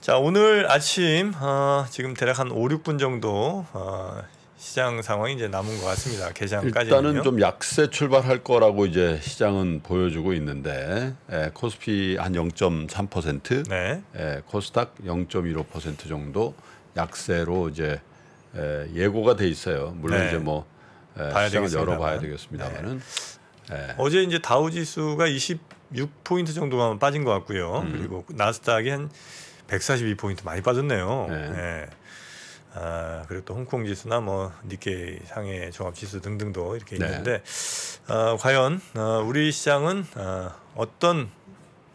자, 오늘 아침 어, 지금 대략 한 5, 6분 정도 어, 시장 상황이 이제 남은 것 같습니다. 개장까지 일단은 좀 약세 출발할 거라고 이제 시장은 보여주고 있는데 에, 코스피 한 0.3%, 네. 에, 코스닥 0.15% 정도 약세로 이제 에, 예고가 돼 있어요. 물론 네. 이제 뭐 에, 봐야 시장을 열어봐야 되겠습니다만은 네. 에. 어제 이제 다우지수가 26포인트 정도만 빠진 것 같고요. 음. 그리고 나스닥이 한 142포인트 많이 빠졌네요. 네. 네. 아, 그리고 또 홍콩 지수나 뭐 니케이 상해 종합 지수 등등도 이렇게 네. 있는데 어, 과연 어, 우리 시장은 어, 어떤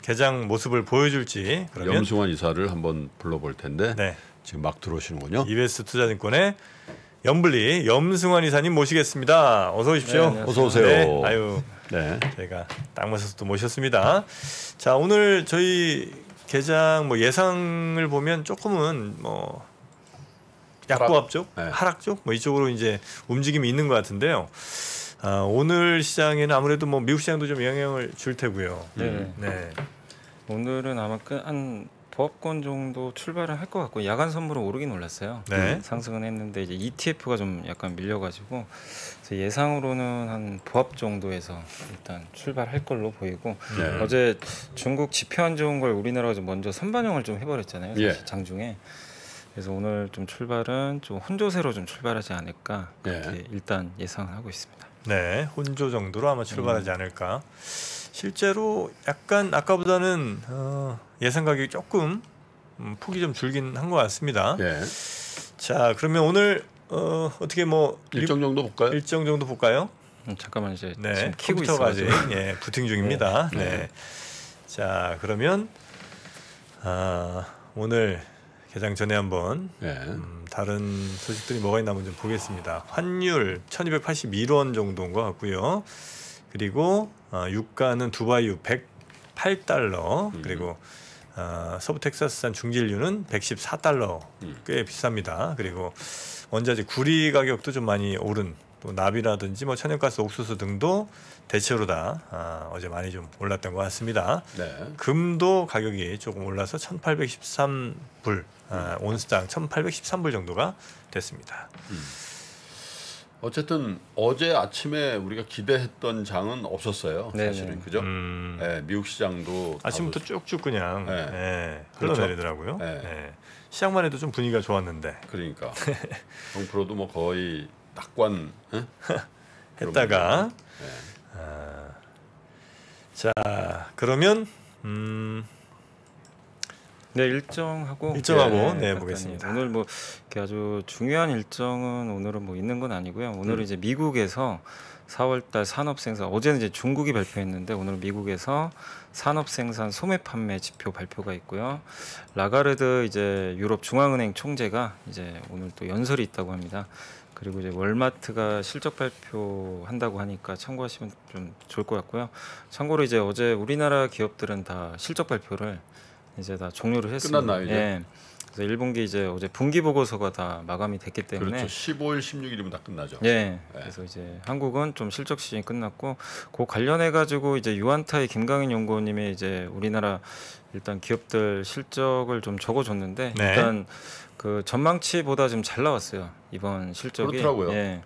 개장 모습을 보여줄지 그러면 염승환 이사를 한번 불러볼 텐데 네. 지금 막 들어오시는군요. 이베스 투자증권의 염블리 염승환 이사님 모시겠습니다. 어서 오십시오. 네, 어서 오세요. 네, 아유, 네. 저희가 땅 맞아서 또 모셨습니다. 자 오늘 저희 개장 뭐 예상을 보면 조금은 뭐 약보합 쪽, 네. 하락 쪽, 뭐 이쪽으로 이제 움직임이 있는 것 같은데요. 아, 오늘 시장에는 아무래도 뭐 미국 시장도 좀 영향을 줄 테고요. 네. 네. 오늘은 아마 끝한 그 보합권 정도 출발을 할 것 같고 야간 선물은 오르긴 올랐어요. 네. 음, 상승은 했는데 이제 ETF가 좀 약간 밀려가지고 예상으로는 한 보합 정도에서 일단 출발할 걸로 보이고 네. 어제 중국 지표 안 좋은 걸 우리나라가 좀 먼저 선반영을 좀 해버렸잖아요. 예. 장중에. 그래서 오늘 좀 출발은 좀 혼조세로 좀 출발하지 않을까 그렇게 네. 일단 예상하고 있습니다. 네, 혼조 정도로 아마 출발하지 음. 않을까. 실제로 약간 아까보다는 어, 예상 가격이 조금 음, 폭이 좀 줄긴 한 것 같습니다. 예. 자, 그러면 오늘 어, 어떻게 뭐 일정 정도 볼까요? 일정 정도 볼까요? 음, 잠깐만 이제 네, 지금 키고 있어가 예, 부팅 중입니다. 네. 네. 네. 자, 그러면 아, 오늘 개장 전에 한번 예. 음, 다른 소식들이 뭐가 있나 한번 좀 보겠습니다. 환율 1282원 정도인 것 같고요. 그리고 어, 유가는 두바이유 108달러 음. 그리고 어, 서부 텍사스산 중질유는 114달러 음. 꽤 비쌉니다. 그리고 원자재 구리 가격도 좀 많이 오른 또 나비라든지 뭐 천연가스, 옥수수 등도 대체로 다 아, 어제 많이 좀 올랐던 것 같습니다. 네. 금도 가격이 조금 올라서 1,813불 아, 음. 온스당 1,813불 정도가 됐습니다. 음. 어쨌든 어제 아침에 우리가 기대했던 장은 없었어요. 네네. 네. 사실은 그죠? 음. 네, 미국 시장도 아침부터 쭉쭉 그냥 네. 네. 흘러내리더라고요. 네. 시작만 해도 좀 분위기가 좋았는데. 그러니까 정프로도 뭐 거의 낙관 응? 했다가 아, 자 그러면 음. 네 일정하고 일정하고 예, 네, 네 보겠습니다. 오늘 뭐 이렇게 아주 중요한 일정은 오늘은 뭐 있는 건 아니고요. 오늘은 음. 이제 미국에서 4월달 산업생산 어제는 이제 중국이 발표했는데 오늘은 미국에서 산업생산 소매 판매 지표 발표가 있고요. 라가르드 이제 유럽 중앙은행 총재가 이제 오늘 또 연설이 있다고 합니다. 그리고 이제 월마트가 실적 발표한다고 하니까 참고하시면 좀 좋을 것 같고요. 참고로 이제 어제 우리나라 기업들은 다 실적 발표를 이제 다 종료를 했습니다. 끝났나 이제? 예. 그래서 1분기 이제 어제 분기 보고서가 다 마감이 됐기 때문에 그렇죠. 15일, 16일이면 다 끝나죠. 예. 예. 그래서 이제 한국은 좀 실적 시즌 끝났고 그 관련해 가지고 이제 유한타의 김강인 연구원님이 이제 우리나라 일단 기업들 실적을 좀 적어 줬는데 네. 일단 그 전망치보다 좀 잘 나왔어요. 이번 실적이 그렇더라고요. 예.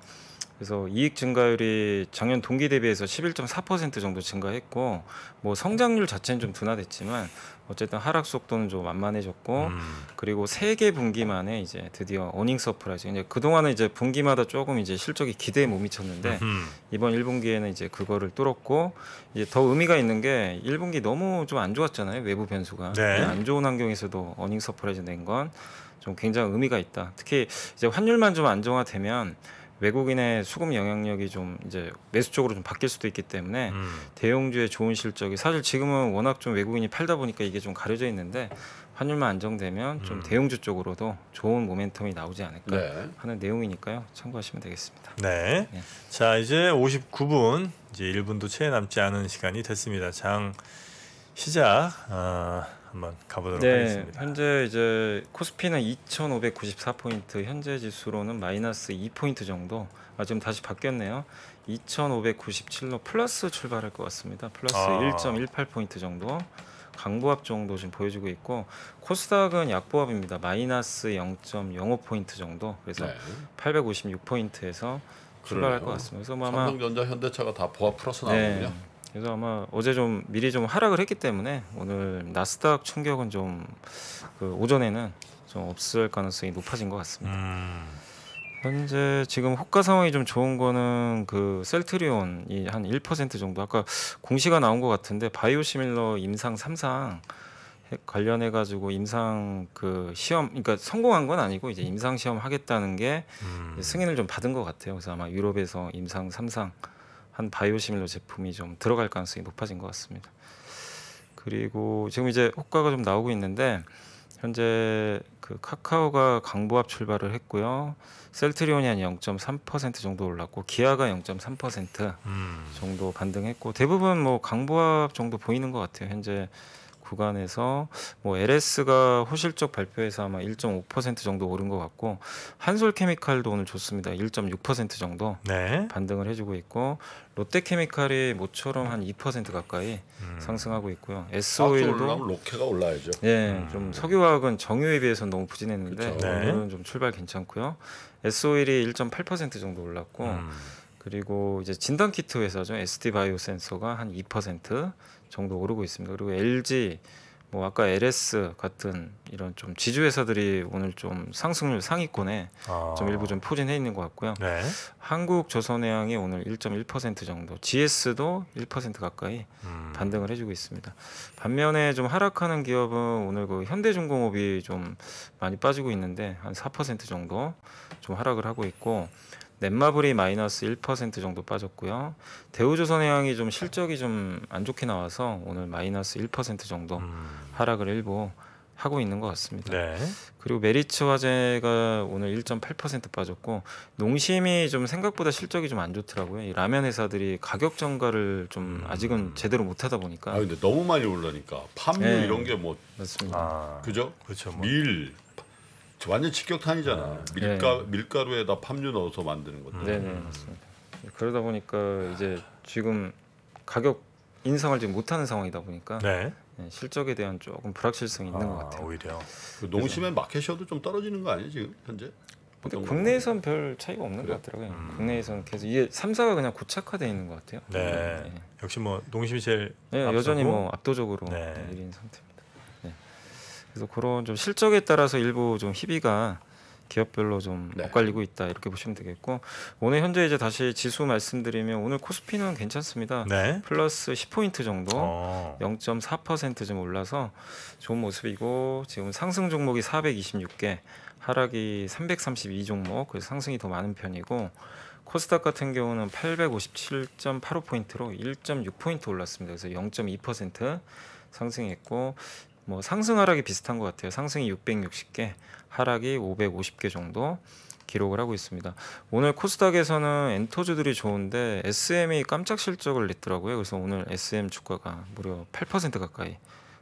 그래서 이익 증가율이 작년 동기 대비해서 11.4% 정도 증가했고 뭐 성장률 자체는 좀 둔화됐지만 어쨌든 하락 속도는 좀완만해졌고 음. 그리고 세 개 분기 만에 이제 드디어 어닝 서프라이즈. 이제 그동안은 이제 분기마다 조금 이제 실적이 기대에 못 미쳤는데 음. 이번 1분기에는 이제 그거를 뚫었고 이제 더 의미가 있는 게 1분기 너무 좀 안 좋았잖아요. 외부 변수가. 네. 네. 안 좋은 환경에서도 어닝 서프라이즈 낸 건 좀 굉장히 의미가 있다. 특히 이제 환율만 좀 안정화되면 외국인의 수급 영향력이 좀 이제 매수 쪽으로 좀 바뀔 수도 있기 때문에 음. 대형주의 좋은 실적이 사실 지금은 워낙 좀 외국인이 팔다 보니까 이게 좀 가려져 있는데 환율만 안정되면 좀 음. 대형주 쪽으로도 좋은 모멘텀이 나오지 않을까 네. 하는 내용이니까요. 참고하시면 되겠습니다. 네. 네. 자, 이제 59분 이제 1분도 채 남지 않은 시간이 됐습니다. 장 시작. 어... 한번 가보도록 네, 하겠습니다. 현재 이제 코스피는 2,594포인트, 현재 지수로는 마이너스 2포인트 정도. 아, 지금 다시 바뀌었네요. 2,597로 플러스 출발할 것 같습니다. 플러스 아. 1.18포인트 정도. 강보합 정도 지금 보여주고 있고 코스닥은 약보합입니다. 마이너스 0.05포인트 정도. 그래서 네. 856포인트에서 출발할 것 같습니다. 그래서 뭐 아마 삼성전자, 현대차가 다 보합 플러스 나오군요. 네. 그래서 아마 어제 좀 미리 좀 하락을 했기 때문에 오늘 나스닥 충격은 좀 그 오전에는 좀 없을 가능성이 높아진 것 같습니다. 음. 현재 지금 호가 상황이 좀 좋은 거는 그 셀트리온이 한 1% 정도 아까 공시가 나온 것 같은데 바이오시밀러 임상 3상 관련해 가지고 임상 그 시험 그러니까 성공한 건 아니고 이제 임상 시험 하겠다는 게 음. 승인을 좀 받은 것 같아요. 그래서 아마 유럽에서 임상 3상 한 바이오시밀러 제품이 좀 들어갈 가능성이 높아진 것 같습니다. 그리고 지금 이제 효과가 좀 나오고 있는데 현재 그 카카오가 강보합 출발을 했고요. 셀트리온이 한 0.3% 정도 올랐고 기아가 0.3% 음. 정도 반등했고 대부분 뭐 강보합 정도 보이는 것 같아요. 현재 구간에서 뭐 LS가 호실적 발표에서 아마 1.5% 정도 오른 것 같고 한솔케미칼도 오늘 좋습니다. 1.6% 정도 네. 반등을 해주고 있고 롯데케미칼이 모처럼 한 2% 가까이 음. 상승하고 있고요. S오일도 로케가 올라야죠. 예, 음. 좀 석유화학은 정유에 비해서 는 너무 부진했는데 네. 오늘은 좀 출발 괜찮고요. S오일이 1.8% 정도 올랐고. 음. 그리고 이제 진단 키트 회사죠. ST 바이오 센서가 한 2% 정도 오르고 있습니다. 그리고 LG 뭐 아까 LS 같은 이런 좀 지주 회사들이 오늘 좀 상승률 상위권에 아. 좀 일부 좀 포진해 있는 것 같고요. 네. 한국조선해양이 오늘 1.1% 정도, GS도 1% 가까이 음. 반등을 해주고 있습니다. 반면에 좀 하락하는 기업은 오늘 그 현대중공업이 좀 많이 빠지고 있는데 한 4% 정도 좀 하락을 하고 있고. 넷마블이 마이너스 1% 정도 빠졌고요. 대우조선해양이 좀 실적이 좀 안 좋게 나와서 오늘 마이너스 1% 정도 음. 하락을 일부 하고 있는 것 같습니다. 네. 그리고 메리츠 화재가 오늘 1.8% 빠졌고 농심이 좀 생각보다 실적이 좀 안 좋더라고요. 이 라면 회사들이 가격 정가를 좀 음. 아직은 음. 제대로 못하다 보니까. 아 근데 너무 많이 올라니까 판무 네. 이런 게 뭐 맞습니다. 아. 그죠? 그렇죠. 뭐. 밀 완전 직격탄이잖아. 네. 밀가 네. 밀가루에다 팜유 넣어서 만드는 건데. 네네 맞습니다. 그러다 보니까 이제 지금 가격 인상을 지금 못하는 상황이다 보니까 네. 네 실적에 대한 조금 불확실성이 있는 아, 것 같아요. 오히려 그 농심의 마켓셔도 좀 떨어지는 거 아니에요 지금 현재? 근데 국내에선 별 차이가 없는 그래? 것 같더라고요. 음. 국내에선 계속 이게 3사가 그냥 고착화돼 있는 것 같아요. 네. 네. 역시 뭐 농심이 제일 네, 여전히 뭐 압도적으로 1인 상태. 그래서 그런 좀 실적에 따라서 일부 좀 희비가 기업별로 좀 네. 엇갈리고 있다 이렇게 보시면 되겠고 오늘 현재 이제 다시 지수 말씀드리면 오늘 코스피는 괜찮습니다. 네. 플러스 10포인트 정도 어. 0.4%좀 올라서 좋은 모습이고 지금 상승 종목이 426개 하락이 332 종목 그래서 상승이 더 많은 편이고 코스닥 같은 경우는 857.85포인트로 1.6포인트 올랐습니다. 그래서 0.2% 상승했고 뭐 상승 하락이 비슷한 것 같아요. 상승이 660개, 하락이 550개 정도 기록을 하고 있습니다. 오늘 코스닥에서는 엔터주들이 좋은데 SM이 깜짝 실적을 냈더라고요. 그래서 오늘 SM 주가가 무려 8% 가까이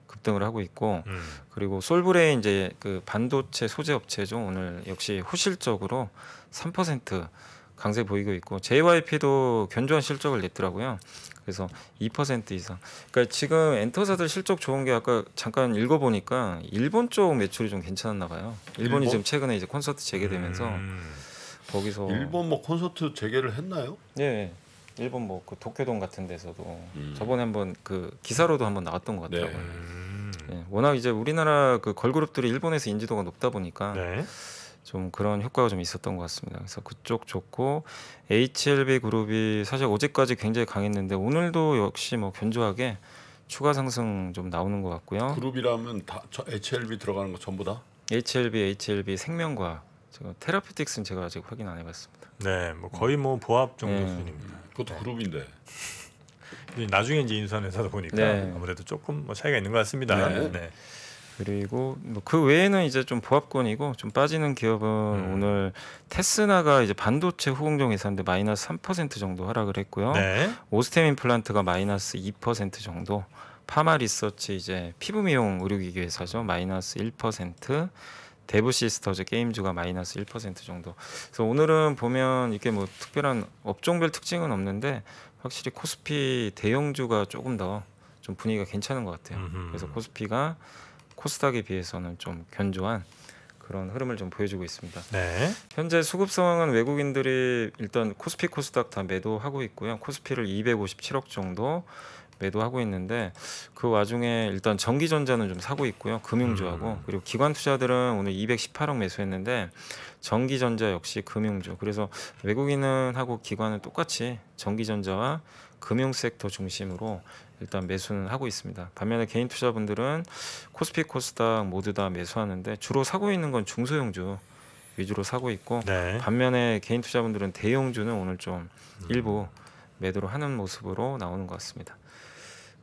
급등을 하고 있고 음. 그리고 솔브레인 이제 그 반도체 소재 업체죠. 오늘 역시 호실적으로 3% 강세 보이고 있고 JYP도 견조한 실적을 냈더라고요. 그래서 2% 이상. 그러니까 지금 엔터사들 실적 좋은 게 아까 잠깐 읽어보니까 일본 쪽 매출이 좀 괜찮았나 봐요. 일본이 일본? 지금 최근에 이제 콘서트 재개되면서 음. 거기서 일본 뭐 콘서트 재개를 했나요? 예. 예. 일본 뭐 그 도쿄동 같은 데서도 음. 저번에 한번 그 기사로도 한번 나왔던 것 같더라고요. 네. 예, 워낙 이제 우리나라 그 걸그룹들이 일본에서 인지도가 높다 보니까 네. 좀 그런 효과가 좀 있었던 것 같습니다. 그래서 그쪽 좋고 HLB 그룹이 사실 어제까지 굉장히 강했는데 오늘도 역시 뭐 견조하게 추가 상승 좀 나오는 것 같고요. 그룹이라면 다 HLB 들어가는 거 전부 다? HLB, HLB 생명과 제가 테라피틱스는 제가 아직 확인 안 해봤습니다. 네, 뭐 거의 뭐 보합 정도 네. 수준입니다. 네, 그것도 네. 그룹인데. 나중에 이제 인수한 회사다 보니까 네. 아무래도 조금 뭐 차이가 있는 것 같습니다. 네. 네. 그리고 뭐그 외에는 이제 좀 보합권이고 좀 빠지는 기업은 음. 오늘 테스나가 이제 반도체 후공정 회사인데 마이너스 3% 정도 하락을 했고요. 네. 오스템 임플란트가 마이너스 2% 정도. 파마 리서치 이제 피부 미용 의료기기 회사죠. 마이너스 1%. 데브 시스터즈 게임즈가 마이너스 1% 정도. 그래서 오늘은 보면 이게 뭐 특별한 업종별 특징은 없는데 확실히 코스피 대형주가 조금 더 좀 분위기가 괜찮은 것 같아요. 그래서 코스피가 코스닥에 비해서는 좀 견조한 그런 흐름을 좀 보여주고 있습니다. 네. 현재 수급 상황은 외국인들이 일단 코스피 코스닥 다 매도하고 있고요. 코스피를 257억 정도 매도하고 있는데 그 와중에 일단 전기전자는 좀 사고 있고요. 금융주하고 음. 그리고 기관 투자들은 오늘 218억 매수했는데 전기전자 역시 금융주. 그래서 외국인은 하고 기관은 똑같이 전기전자와 금융 섹터 중심으로 일단 매수는 하고 있습니다. 반면에 개인 투자분들은 코스피 코스닥 모두 다 매수하는데 주로 사고 있는 건 중소형주 위주로 사고 있고 네. 반면에 개인 투자분들은 대형주는 오늘 좀 음. 일부 매도를 하는 모습으로 나오는 것 같습니다.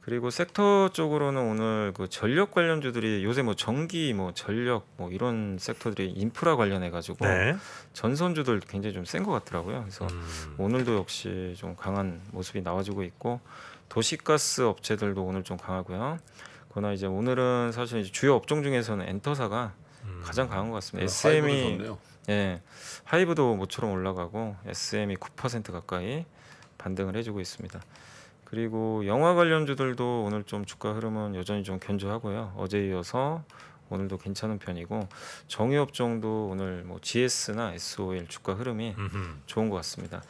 그리고 섹터 쪽으로는 오늘 그 전력 관련주들이 요새 뭐 전기 뭐 전력 뭐 이런 섹터들이 인프라 관련해 가지고 네. 전선주들 굉장히 좀 센 것 같더라고요. 그래서 음. 오늘도 역시 좀 강한 모습이 나와주고 있고 도시가스 업체들도 오늘 좀 강하고요. 그러나 이제 오늘은 사실 이제 주요 업종 중에서는 엔터사가 음. 가장 강한 것 같습니다. SM이 예, 하이브도 모처럼 올라가고 SM이 9% 가까이 반등을 해주고 있습니다. 그리고 영화 관련주들도 오늘 좀 주가 흐름은 여전히 좀 견조하고요. 어제 이어서 오늘도 괜찮은 편이고 정유업 종도 오늘 뭐 GS나 SOL 주가 흐름이 음흠. 좋은 것 같습니다.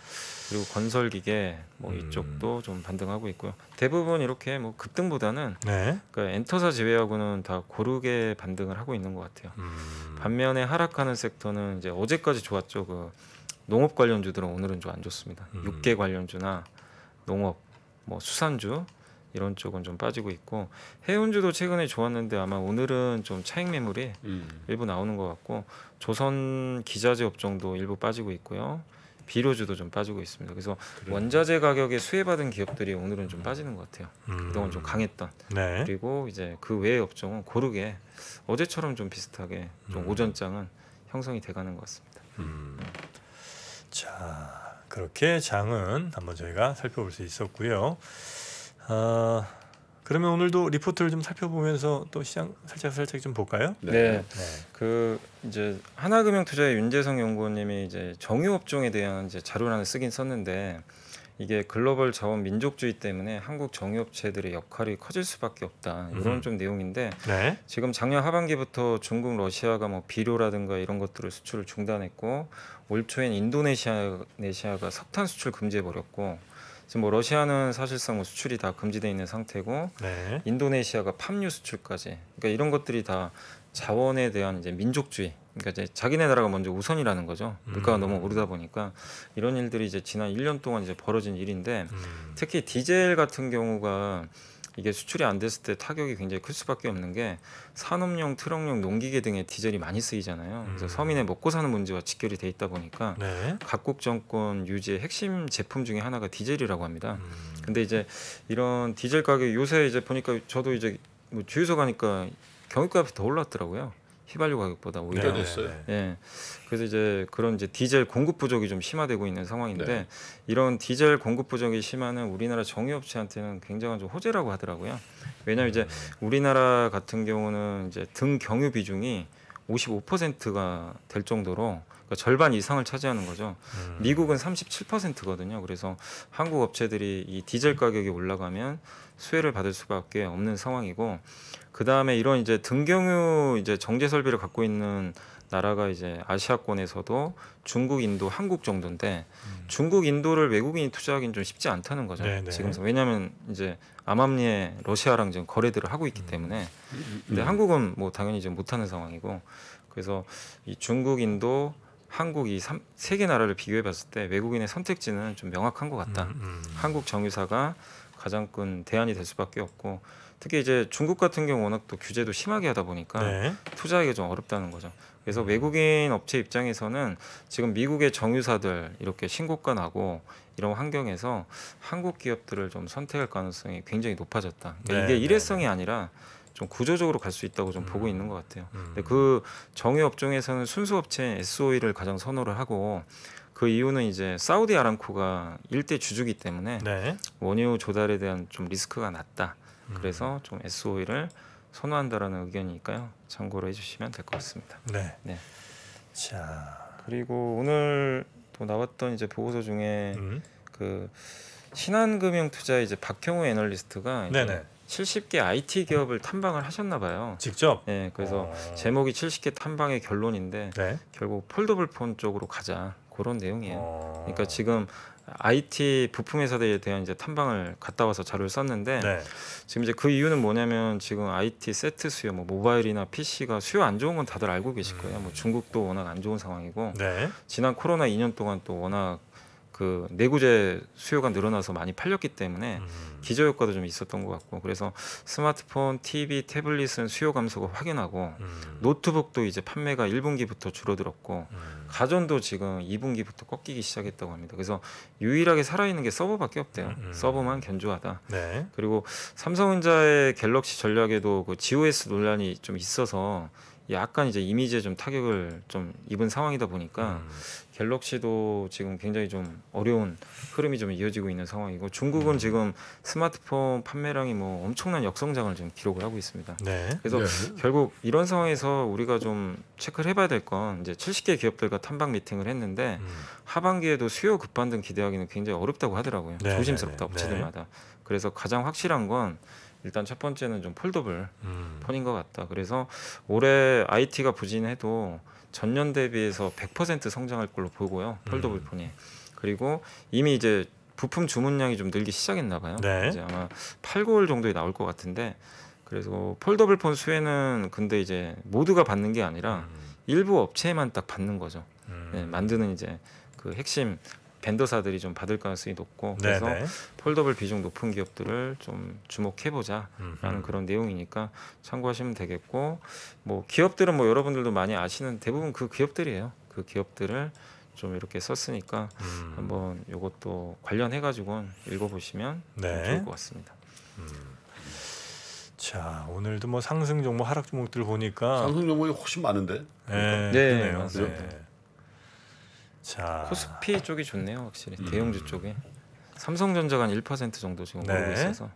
그리고 건설 기계 뭐 음. 이쪽도 좀 반등하고 있고요. 대부분 이렇게 뭐 급등보다는 네. 그러니까 엔터사 제외하고는 다 고르게 반등을 하고 있는 것 같아요. 음. 반면에 하락하는 섹터는 이제 어제까지 좋았죠. 그 농업 관련주들은 오늘은 좀 안 좋습니다. 음. 육계 관련주나 농업, 뭐 수산주 이런 쪽은 좀 빠지고 있고 해운주도 최근에 좋았는데 아마 오늘은 좀 차익 매물이 음. 일부 나오는 것 같고 조선 기자재 업종도 일부 빠지고 있고요. 비료주도 좀 빠지고 있습니다. 그래서 그래요. 원자재 가격에 수혜받은 기업들이 오늘은 좀 빠지는 것 같아요. 음. 그동안 좀 강했던 네. 그리고 이제 그 외의 업종은 고르게 어제처럼 좀 비슷하게 좀 음. 오전장은 형성이 돼가는 것 같습니다. 음. 자 그렇게 장은 한번 저희가 살펴볼 수 있었고요. 아, 그러면 오늘도 리포트를 좀 살펴보면서 또 시장 살짝 살짝 좀 볼까요? 네. 네. 네. 그 이제 하나금융투자의 윤재성 연구원님이 이제 정유업종에 대한 이제 자료를 쓰긴 썼는데 이게 글로벌 자원 민족주의 때문에 한국 정유업체들의 역할이 커질 수밖에 없다 이런 음. 좀 내용인데 네. 지금 작년 하반기부터 중국 러시아가 뭐 비료라든가 이런 것들을 수출을 중단했고 올 초엔 인도네시아 네시아가 석탄 수출 금지해 버렸고 지금 뭐 러시아는 사실상 뭐 수출이 다 금지돼 있는 상태고 네. 인도네시아가 팜유 수출까지 그러니까 이런 것들이 다 자원에 대한 이제 민족주의 그러니까 이제 자기네 나라가 먼저 우선이라는 거죠 물가가 음. 너무 오르다 보니까 이런 일들이 이제 지난 1년 동안 이제 벌어진 일인데 음. 특히 디젤 같은 경우가 이게 수출이 안 됐을 때 타격이 굉장히 클 수밖에 없는 게 산업용, 트럭용, 농기계 등의 디젤이 많이 쓰이잖아요. 그래서 음. 서민의 먹고 사는 문제와 직결이 돼 있다 보니까 네. 각국 정권 유지의 핵심 제품 중에 하나가 디젤이라고 합니다. 음. 근데 이제 이런 디젤 가격 요새 이제 보니까 저도 이제 뭐 주유소 가니까 경유값이 더 올랐더라고요. 휘발유 가격보다 오히려 네. 예. 그래서 이제 그런 이제 디젤 공급 부족이 좀 심화되고 있는 상황인데 네. 이런 디젤 공급 부족이 심화는 우리나라 정유업체한테는 굉장한 좀 호재라고 하더라고요. 왜냐하면 음. 이제 우리나라 같은 경우는 이제 등 경유 비중이 55%가 될 정도로 그러니까 절반 이상을 차지하는 거죠. 음. 미국은 37%거든요. 그래서 한국 업체들이 이 디젤 가격이 올라가면 수혜를 받을 수밖에 없는 상황이고 그 다음에 이런 이제 등경유 이제 정제 설비를 갖고 있는 나라가 이제 아시아권에서도 중국, 인도, 한국 정도인데 음. 중국, 인도를 외국인이 투자하기는 좀 쉽지 않다는 거죠. 네네. 지금 왜냐하면 이제 암암리에 러시아랑 지금 거래들을 하고 있기 음. 때문에 음, 음, 근데 한국은 뭐 당연히 이제 못하는 상황이고 그래서 이 중국, 인도, 한국 이세개 나라를 비교해 봤을 때 외국인의 선택지는 좀 명확한 것 같다. 음, 음. 한국 정유사가 가장 큰 대안이 될 수밖에 없고 특히 이제 중국 같은 경우 워낙 또 규제도 심하게 하다 보니까 네. 투자하기가 좀 어렵다는 거죠. 그래서 외국인 업체 입장에서는 지금 미국의 정유사들 이렇게 신고가 나고 이런 환경에서 한국 기업들을 좀 선택할 가능성이 굉장히 높아졌다. 그러니까 네, 이게 네, 일회성이 네, 아니라 좀 구조적으로 갈 수 있다고 좀 음. 보고 있는 것 같아요. 음. 근데 그 정유 업종에서는 순수 업체 SOE를 가장 선호를 하고 그 이유는 이제 사우디 아람코가 일대 주주기 때문에 네. 원유 조달에 대한 좀 리스크가 낮다. 그래서 좀 SOE를 선호한다라는 의견이니까요. 참고로 해주시면 될 것 같습니다. 네. 네. 자. 그리고 오늘 또 나왔던 이제 보고서 중에 음. 그 신한금융 투자 이제 박형우 애널리스트가 이제 70개 IT 기업을 탐방을 하셨나 봐요. 직접? 네, 그래서 어... 제목이 70개 탐방의 결론인데 네? 결국 폴더블폰 쪽으로 가자. 그런 내용이에요. 어... 그러니까 아. 지금 IT 부품 회사들에 대한 이제 탐방을 갔다 와서 자료를 썼는데 네. 지금 이제 그 이유는 뭐냐면 지금 IT 세트 수요, 뭐 모바일이나 PC가 수요 안 좋은 건 다들 알고 계실 거예요. 음. 뭐 중국도 워낙 안 좋은 상황이고 네. 지난 코로나 2년 동안 또 워낙 그 내구재 수요가 늘어나서 많이 팔렸기 때문에 음. 기저 효과도 좀 있었던 것 같고 그래서 스마트폰, TV, 태블릿은 수요 감소가 확인하고 음. 노트북도 이제 판매가 1분기부터 줄어들었고 음. 가전도 지금 2분기부터 꺾이기 시작했다고 합니다. 그래서 유일하게 살아있는 게 서버밖에 없대요. 음. 음. 서버만 견조하다. 네. 그리고 삼성전자의 갤럭시 전략에도 그 GOS 논란이 좀 있어서 약간 이제 이미지에 좀 타격을 좀 입은 상황이다 보니까 음. 갤럭시도 지금 굉장히 좀 어려운 흐름이 좀 이어지고 있는 상황이고 중국은 음. 지금 스마트폰 판매량이 뭐 엄청난 역성장을 지금 기록을 하고 있습니다. 네. 그래서 네. 결국 이런 상황에서 우리가 좀 체크를 해봐야 될 건 이제 70개 기업들과 탐방 미팅을 했는데 음. 하반기에도 수요 급반등 기대하기는 굉장히 어렵다고 하더라고요. 네. 네 조심스럽다 업체들마다. 네, 네. 그래서 가장 확실한 건 일단 첫 번째는 좀 폴더블 음. 폰인 것 같다. 그래서 올해 IT가 부진해도 전년 대비해서 100% 성장할 걸로 보고요. 폴더블 음. 폰이. 그리고 이미 이제 부품 주문량이 좀 늘기 시작했나 봐요. 네. 이제 아마 8, 9월 정도에 나올 것 같은데 그래서 폴더블 폰 수혜는 근데 이제 모두가 받는 게 아니라 음. 일부 업체에만 딱 받는 거죠. 음. 네, 만드는 이제 그 핵심 벤더사들이 좀 받을 가능성이 높고 네, 그래서 네네. 폴더블 비중 높은 기업들을 좀 주목해보자라는 음 그런 내용이니까 참고하시면 되겠고 뭐 기업들은 뭐 여러분들도 많이 아시는 대부분 그 기업들이에요. 그 기업들을 좀 이렇게 썼으니까 음. 한번 이것도 관련해 가지고 읽어보시면 네. 좋을 것 같습니다. 음. 자 오늘도 뭐 상승 종목 하락 종목들 보니까 상승 종목이 훨씬 많은데. 네, 네, 네, 맞아요. 네. 자. 코스피 쪽이 좋네요, 확실히. 음. 대형주 쪽에. 삼성전자가 한1% 정도 지금 네. 오르고 있어서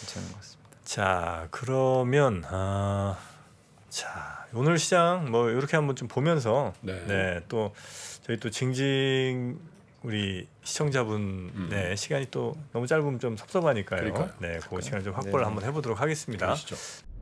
괜찮은 것 같습니다. 자, 그러면 아 자, 오늘 시장 뭐 이렇게 한번 좀 보면서 네, 네또 저희 또 징징 우리 시청자분 음. 네, 시간이 또 너무 짧으면 좀 섭섭하니까요. 그러니까요. 네, 그 시간 을좀 네. 확보를 네. 한번 해보도록 하겠습니다. 그러시죠.